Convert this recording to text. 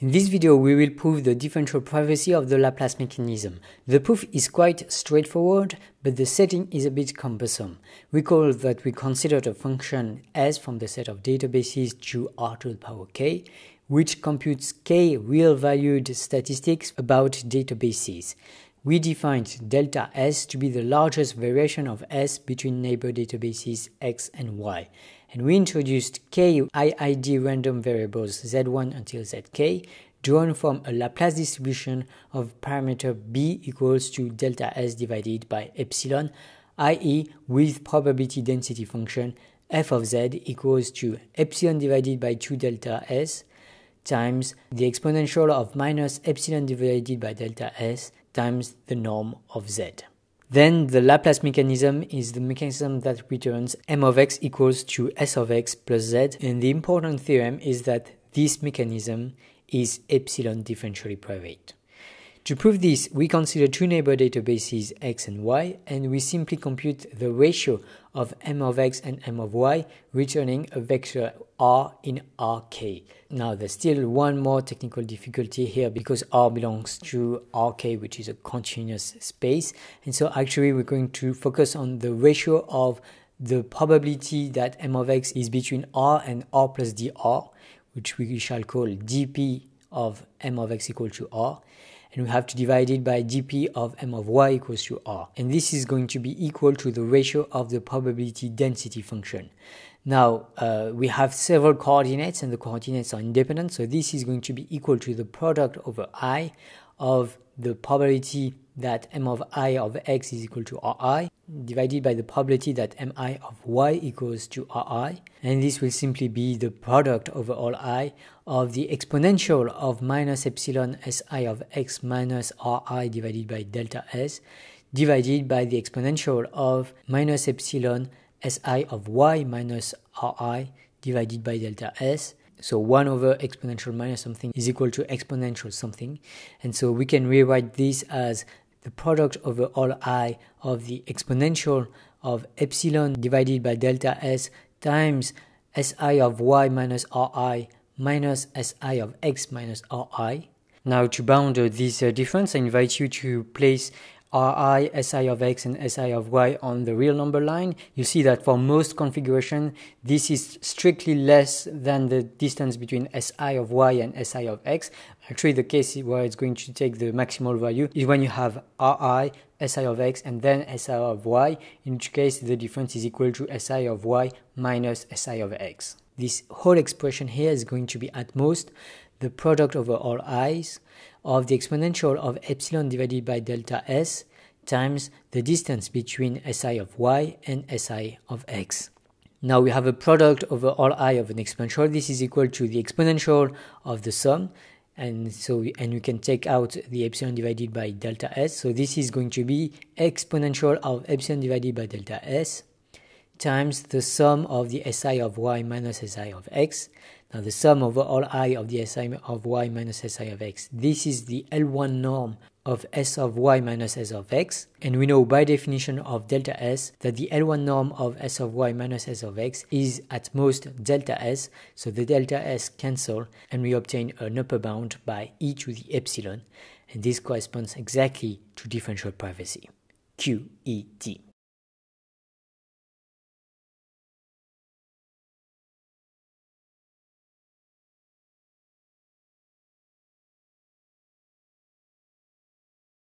In this video, we will prove the differential privacy of the Laplace mechanism. The proof is quite straightforward, but the setting is a bit cumbersome. Recall that we considered a function S from the set of databases to r to the power k, which computes k real-valued statistics about databases we defined delta S to be the largest variation of S between neighbor databases X and Y. And we introduced k IID random variables Z1 until ZK drawn from a Laplace distribution of parameter B equals to delta S divided by epsilon, i.e. with probability density function f of z equals to epsilon divided by 2 delta S times the exponential of minus epsilon divided by delta S times the norm of z. Then the Laplace mechanism is the mechanism that returns m of x equals to s of x plus z. And the important theorem is that this mechanism is epsilon differentially private. To prove this, we consider two neighbor databases x and y, and we simply compute the ratio of m of x and m of y, returning a vector R in RK. Now there's still one more technical difficulty here because R belongs to RK which is a continuous space and so actually we're going to focus on the ratio of the probability that M of x is between R and R plus dr which we shall call dp of m of x equal to r and we have to divide it by dp of m of y equals to r and this is going to be equal to the ratio of the probability density function now uh, we have several coordinates and the coordinates are independent so this is going to be equal to the product over i of the probability that m of i of x is equal to ri divided by the probability that mi of y equals to ri and this will simply be the product over all i of the exponential of minus epsilon si of x minus ri divided by delta s divided by the exponential of minus epsilon si of y minus ri divided by delta s so 1 over exponential minus something is equal to exponential something and so we can rewrite this as the product over all i of the exponential of epsilon divided by delta s times si of y minus ri minus si of x minus ri. Now to bound this uh, difference, I invite you to place ri, si of x, and si of y on the real number line, you see that for most configuration, this is strictly less than the distance between si of y and si of x. Actually, the case where it's going to take the maximal value is when you have ri, si of x, and then si of y, in which case the difference is equal to si of y minus si of x. This whole expression here is going to be at most the product over all i's of the exponential of epsilon divided by delta s times the distance between si of y and si of x. Now we have a product over all i of an exponential. This is equal to the exponential of the sum. And so, and you can take out the epsilon divided by delta s. So this is going to be exponential of epsilon divided by delta s times the sum of the SI of y minus SI of x. Now the sum over all i of the SI of y minus SI of x. This is the L1 norm of S of y minus S of x. And we know by definition of delta S that the L1 norm of S of y minus S of x is at most delta S. So the delta S cancel and we obtain an upper bound by e to the epsilon. And this corresponds exactly to differential privacy. QET.